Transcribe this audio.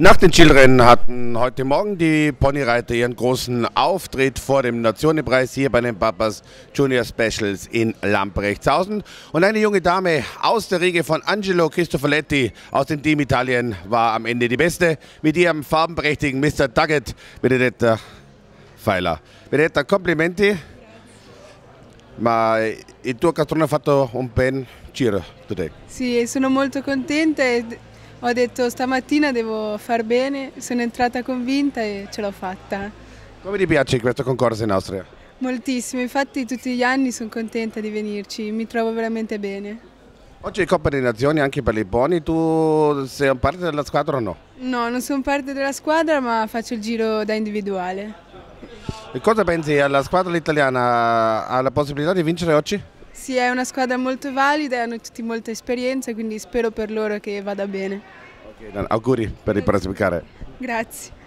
Nach den Children hatten heute Morgen die Ponyreiter ihren großen Auftritt vor dem Nationenpreis hier bei den Papas Junior Specials in Lamprechtshausen. Und eine junge Dame aus der Riege von Angelo Cristofoletti aus dem Team Italien war am Ende die Beste. Mit ihrem farbenprächtigen Mr. Dugget, Benedetta Feiler. Benedetta, Komplimenti. Ma il tuo cartone ha fatto un ben giro today. Sì, sono molto contenta. E ho detto stamattina devo far bene, sono entrata convinta e ce l'ho fatta. Come ti piace questo concorso in Austria? Moltissimo, infatti tutti gli anni sono contenta di venirci, mi trovo veramente bene. Oggi è Coppa delle Nazioni anche per i Boni, tu sei parte della squadra o no? No, non sono parte della squadra ma faccio il giro da individuale. E cosa pensi alla squadra italiana? Ha la possibilità di vincere oggi? Sì, è una squadra molto valida, hanno tutti molta esperienza, quindi spero per loro che vada bene. Okay, auguri per il classificare. Grazie.